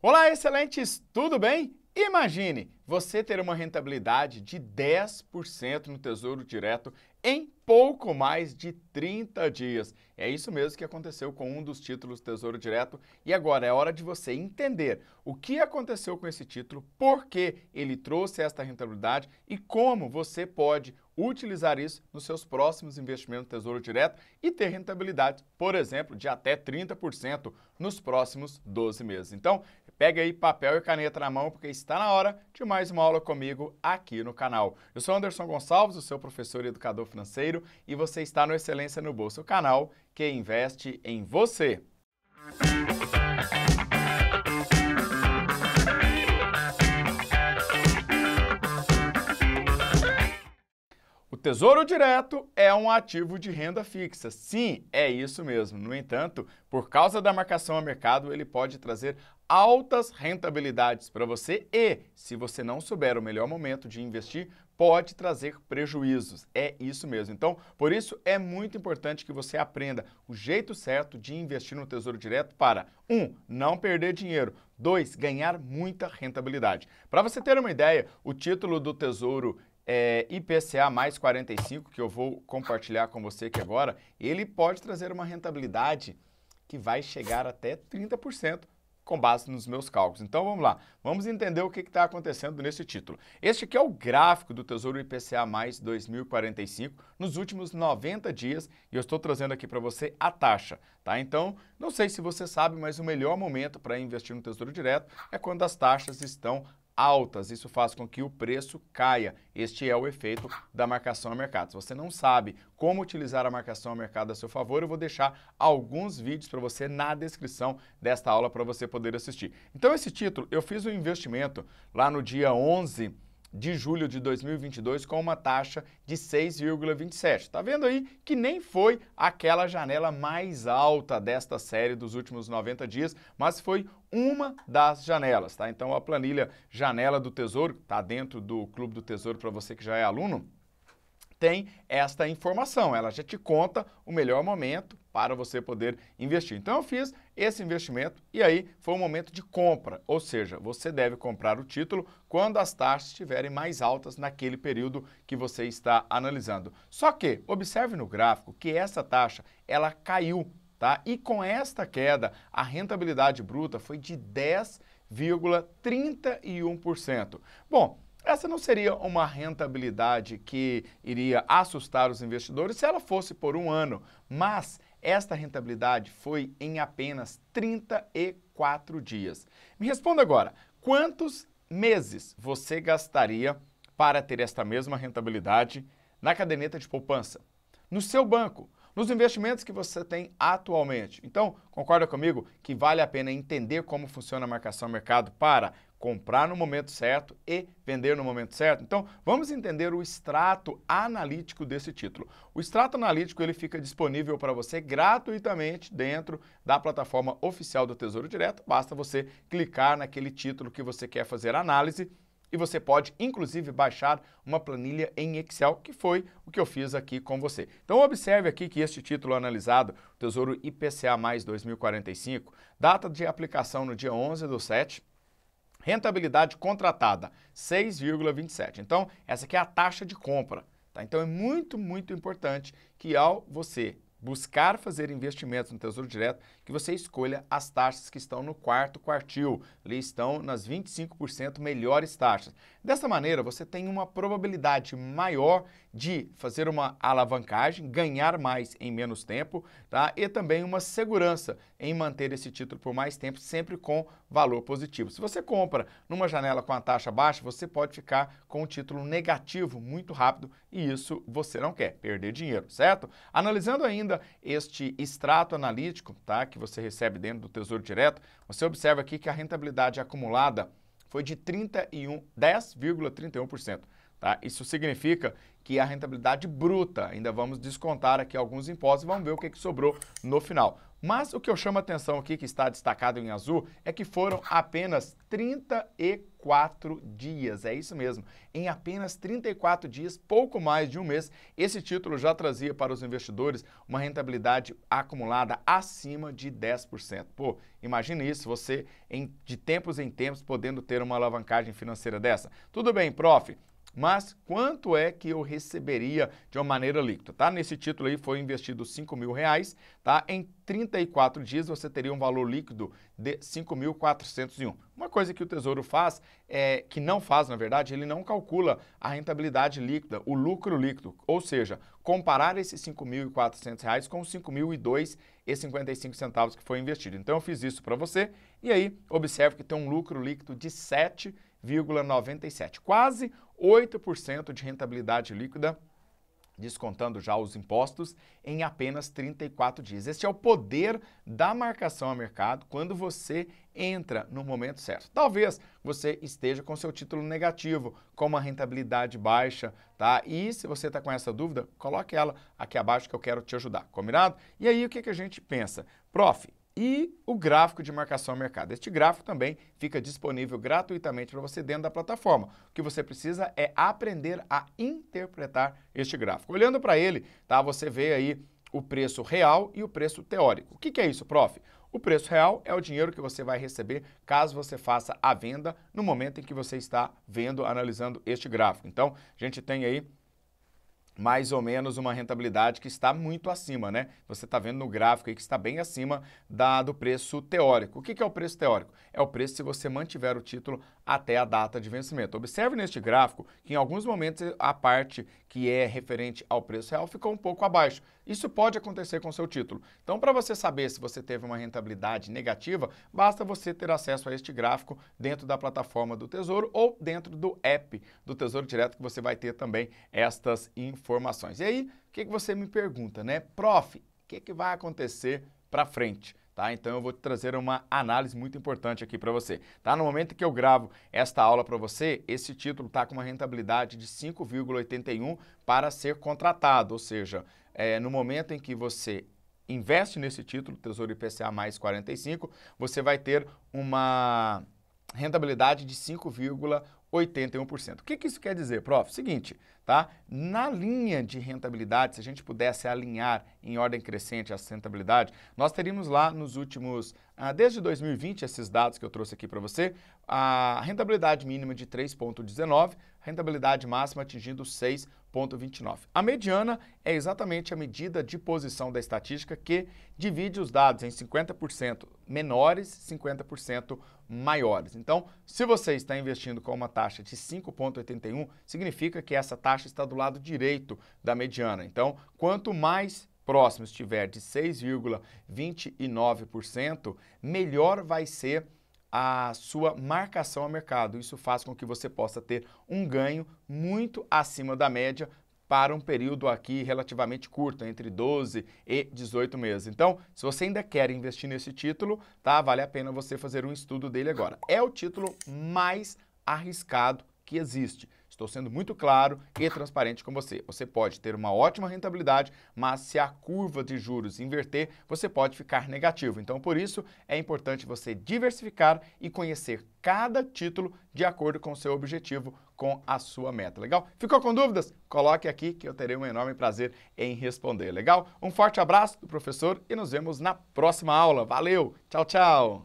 Olá, excelentes, tudo bem? Imagine, você ter uma rentabilidade de 10% no Tesouro Direto em pouco mais de 30 dias. É isso mesmo que aconteceu com um dos títulos do Tesouro Direto e agora é hora de você entender o que aconteceu com esse título, por que ele trouxe esta rentabilidade e como você pode utilizar isso nos seus próximos investimentos no Tesouro Direto e ter rentabilidade, por exemplo, de até 30% nos próximos 12 meses. Então, pega aí papel e caneta na mão porque está na hora de mais mais uma aula comigo aqui no canal. Eu sou Anderson Gonçalves, o seu professor e educador financeiro, e você está no Excelência no Bolso, o canal que investe em você. Tesouro Direto é um ativo de renda fixa. Sim, é isso mesmo. No entanto, por causa da marcação a mercado, ele pode trazer altas rentabilidades para você e, se você não souber o melhor momento de investir, pode trazer prejuízos. É isso mesmo. Então, por isso é muito importante que você aprenda o jeito certo de investir no Tesouro Direto para 1. Um, não perder dinheiro. 2. Ganhar muita rentabilidade. Para você ter uma ideia, o título do Tesouro é, IPCA mais 45, que eu vou compartilhar com você aqui agora, ele pode trazer uma rentabilidade que vai chegar até 30% com base nos meus cálculos. Então vamos lá, vamos entender o que está acontecendo nesse título. Este aqui é o gráfico do Tesouro IPCA mais 2045 nos últimos 90 dias e eu estou trazendo aqui para você a taxa, tá? Então, não sei se você sabe, mas o melhor momento para investir no Tesouro Direto é quando as taxas estão altas. Isso faz com que o preço caia. Este é o efeito da marcação a mercado. Se você não sabe como utilizar a marcação a mercado a seu favor, eu vou deixar alguns vídeos para você na descrição desta aula para você poder assistir. Então, esse título, eu fiz um investimento lá no dia 11 de julho de 2022 com uma taxa de 6,27. Está vendo aí que nem foi aquela janela mais alta desta série dos últimos 90 dias, mas foi uma das janelas, tá? Então a planilha Janela do Tesouro, está dentro do Clube do Tesouro para você que já é aluno, tem esta informação. Ela já te conta o melhor momento para você poder investir. Então eu fiz esse investimento e aí foi um momento de compra, ou seja, você deve comprar o título quando as taxas estiverem mais altas naquele período que você está analisando. Só que observe no gráfico que essa taxa ela caiu, tá? E com esta queda, a rentabilidade bruta foi de 10,31%. Bom, essa não seria uma rentabilidade que iria assustar os investidores se ela fosse por um ano, mas esta rentabilidade foi em apenas 34 dias. Me responda agora, quantos meses você gastaria para ter esta mesma rentabilidade na caderneta de poupança, no seu banco, nos investimentos que você tem atualmente? Então, concorda comigo que vale a pena entender como funciona a marcação mercado para comprar no momento certo e vender no momento certo. Então, vamos entender o extrato analítico desse título. O extrato analítico ele fica disponível para você gratuitamente dentro da plataforma oficial do Tesouro Direto. Basta você clicar naquele título que você quer fazer análise e você pode, inclusive, baixar uma planilha em Excel, que foi o que eu fiz aqui com você. Então, observe aqui que este título analisado, Tesouro IPCA mais 2045, data de aplicação no dia 11 do 7 Rentabilidade contratada, 6,27. Então, essa aqui é a taxa de compra. Tá? Então, é muito, muito importante que ao você buscar fazer investimentos no Tesouro Direto, que você escolha as taxas que estão no quarto quartil. Ali estão nas 25% melhores taxas. Dessa maneira, você tem uma probabilidade maior de fazer uma alavancagem, ganhar mais em menos tempo, tá? E também uma segurança em manter esse título por mais tempo, sempre com valor positivo. Se você compra numa janela com a taxa baixa, você pode ficar com o título negativo muito rápido e isso você não quer, perder dinheiro, certo? Analisando ainda este extrato analítico, tá, que você recebe dentro do Tesouro Direto, você observa aqui que a rentabilidade acumulada foi de 31, 10,31%. Tá? Isso significa que é a rentabilidade bruta. Ainda vamos descontar aqui alguns impostos e vamos ver o que, que sobrou no final. Mas o que eu chamo a atenção aqui, que está destacado em azul, é que foram apenas 34 dias. É isso mesmo. Em apenas 34 dias, pouco mais de um mês, esse título já trazia para os investidores uma rentabilidade acumulada acima de 10%. Pô, imagine isso, você em, de tempos em tempos podendo ter uma alavancagem financeira dessa. Tudo bem, prof mas quanto é que eu receberia de uma maneira líquida, tá? Nesse título aí foi investido 5 mil reais, tá? Em 34 dias você teria um valor líquido de 5.401. Uma coisa que o Tesouro faz, é, que não faz, na verdade, ele não calcula a rentabilidade líquida, o lucro líquido, ou seja, comparar esses R$ 5.400 com os R$ 5.002,55 que foi investido. Então eu fiz isso para você e aí observe que tem um lucro líquido de 7 9,97, quase 8% de rentabilidade líquida, descontando já os impostos, em apenas 34 dias. Este é o poder da marcação a mercado quando você entra no momento certo. Talvez você esteja com seu título negativo, com uma rentabilidade baixa, tá? E se você está com essa dúvida, coloque ela aqui abaixo que eu quero te ajudar, combinado? E aí o que, que a gente pensa? Prof, e o gráfico de marcação ao mercado. Este gráfico também fica disponível gratuitamente para você dentro da plataforma. O que você precisa é aprender a interpretar este gráfico. Olhando para ele, tá, você vê aí o preço real e o preço teórico. O que, que é isso, prof? O preço real é o dinheiro que você vai receber caso você faça a venda no momento em que você está vendo, analisando este gráfico. Então, a gente tem aí mais ou menos uma rentabilidade que está muito acima, né? Você está vendo no gráfico aí que está bem acima da, do preço teórico. O que, que é o preço teórico? É o preço se você mantiver o título até a data de vencimento. Observe neste gráfico que em alguns momentos a parte que é referente ao preço real ficou um pouco abaixo. Isso pode acontecer com seu título. Então, para você saber se você teve uma rentabilidade negativa, basta você ter acesso a este gráfico dentro da plataforma do Tesouro ou dentro do app do Tesouro Direto, que você vai ter também estas informações e aí, o que, que você me pergunta, né? Prof, o que, que vai acontecer para frente? Tá? Então eu vou trazer uma análise muito importante aqui para você. Tá? No momento que eu gravo esta aula para você, esse título está com uma rentabilidade de 5,81 para ser contratado, ou seja, é, no momento em que você investe nesse título, Tesouro IPCA mais 45, você vai ter uma rentabilidade de 5,81. 81%. O que, que, isso quer dizer, prof? Seguinte, tá? Na linha de rentabilidade, se a gente pudesse alinhar em ordem crescente essa rentabilidade, nós teríamos lá nos últimos, ah, desde 2020, esses dados que eu trouxe aqui para você, a rentabilidade mínima de 3,19, rentabilidade máxima atingindo 6,29. A mediana é exatamente a medida de posição da estatística que divide os dados em 50% menores, 50% maiores. Então, se você está investindo com uma taxa de 5,81, significa que essa taxa está do lado direito da mediana. Então, quanto mais próximo estiver de 6,29%, melhor vai ser a sua marcação ao mercado. Isso faz com que você possa ter um ganho muito acima da média para um período aqui relativamente curto, entre 12 e 18 meses. Então, se você ainda quer investir nesse título, tá? Vale a pena você fazer um estudo dele agora. É o título mais arriscado que existe. Estou sendo muito claro e transparente com você. Você pode ter uma ótima rentabilidade, mas se a curva de juros inverter, você pode ficar negativo. Então, por isso, é importante você diversificar e conhecer cada título de acordo com o seu objetivo, com a sua meta. Legal? Ficou com dúvidas? Coloque aqui que eu terei um enorme prazer em responder. Legal? Um forte abraço do professor e nos vemos na próxima aula. Valeu! Tchau, tchau!